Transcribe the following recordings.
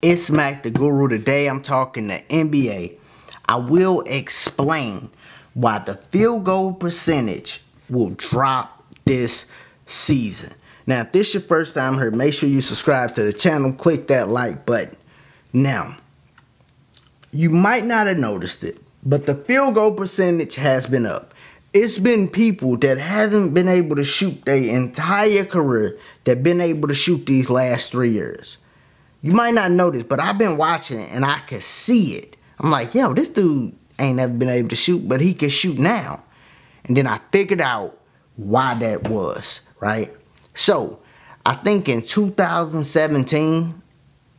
It's Mac the Guru. Today I'm talking the NBA. I will explain why the field goal percentage will drop this season. Now, if this is your first time here, make sure you subscribe to the channel. Click that like button. Now, you might not have noticed it, but the field goal percentage has been up. It's been people that haven't been able to shoot their entire career that been able to shoot these last three years. You might not notice, but I've been watching it and I could see it. I'm like, yo, this dude ain't never been able to shoot, but he can shoot now. And then I figured out why that was, right? So I think in 2017,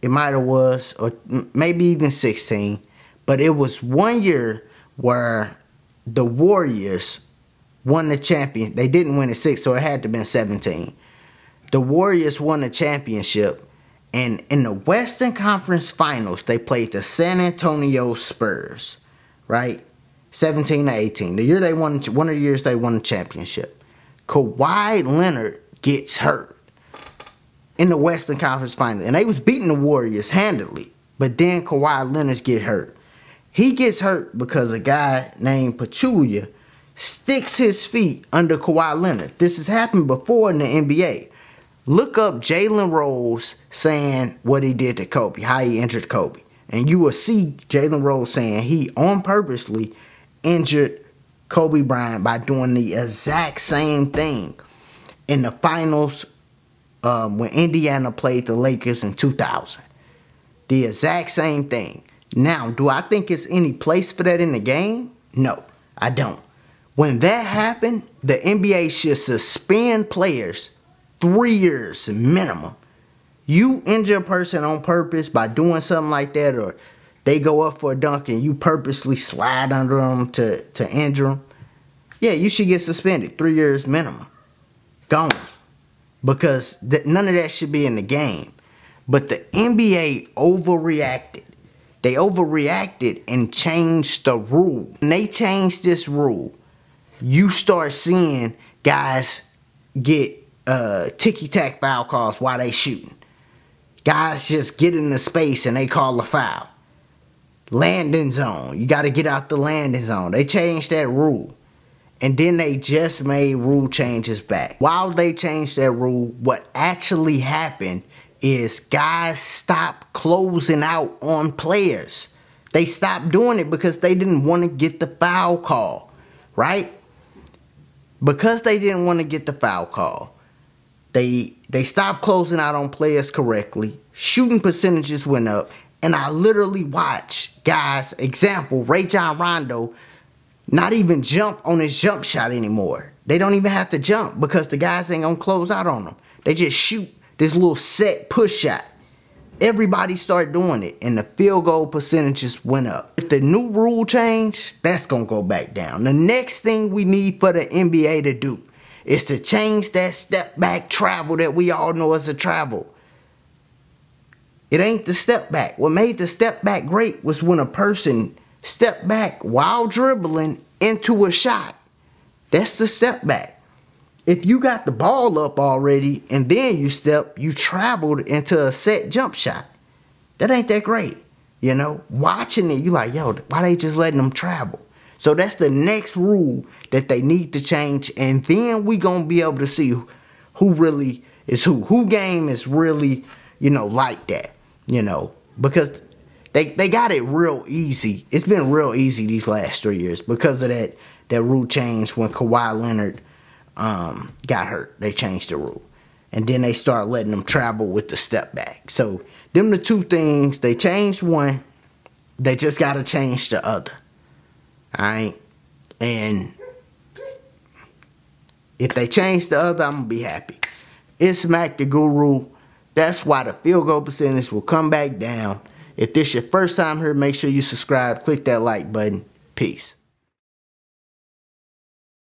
it might have was, or maybe even 16, but it was one year where the Warriors won the champion. They didn't win at six, so it had to have been 17. The Warriors won the championship and in the Western Conference Finals, they played the San Antonio Spurs, right? 17 to 18. The year they won, one of the years they won the championship. Kawhi Leonard gets hurt in the Western Conference Finals. And they was beating the Warriors handily. But then Kawhi Leonard get hurt. He gets hurt because a guy named Pachulia sticks his feet under Kawhi Leonard. This has happened before in the NBA. Look up Jalen Rose saying what he did to Kobe, how he injured Kobe. And you will see Jalen Rose saying he on purposely injured Kobe Bryant by doing the exact same thing in the finals um, when Indiana played the Lakers in 2000. The exact same thing. Now, do I think it's any place for that in the game? No, I don't. When that happened, the NBA should suspend players three years minimum. You injure a person on purpose by doing something like that, or they go up for a dunk and you purposely slide under them to, to injure them. Yeah, you should get suspended. Three years minimum. Gone. Because th- none of that should be in the game. But the NBA overreacted. They overreacted and changed the rule. When they changed this rule, you start seeing guys get uh, ticky tack foul calls while they shooting. Guys just get in the space and they call a foul. Landing zone. You got to get out the landing zone. They changed that rule. And then they just made rule changes back. While they changed that rule, what actually happened is guys stopped closing out on players. They stopped doing it because they didn't want to get the foul call, right? Because they didn't want to get the foul call, they they stopped closing out on players correctly. Shooting percentages went up. And I literally watch guys, example, Ray John Rondo not even jump on his jump shot anymore. They don't even have to jump because the guys ain't gonna close out on them. They just shoot this little set push shot. Everybody start doing it and the field goal percentages went up. If the new rule change, that's gonna go back down. The next thing we need for the NBA to do is to change that step back travel that we all know as a travel. It ain't the step back. What made the step back great was when a person stepped back while dribbling into a shot. That's the step back. If you got the ball up already and then you step, you traveled into a set jump shot. That ain't that great. You know, watching it, you like, yo, why they just letting them travel? So that's the next rule that they need to change. And then we going to be able to see who really is who. Who game is really, you know, like that, you know, because they, they got it real easy. It's been real easy these last three years because of that, that rule change when Kawhi Leonard um, got hurt. They changed the rule. And then they start letting them travel with the step back. So them the two things. They changed one. They just got to change the other. Alright? And if they change the other, I'm going to be happy. It's Mac the Guru. That's why the field goal percentage will come back down. If this your first time here, make sure you subscribe. Click that like button. Peace.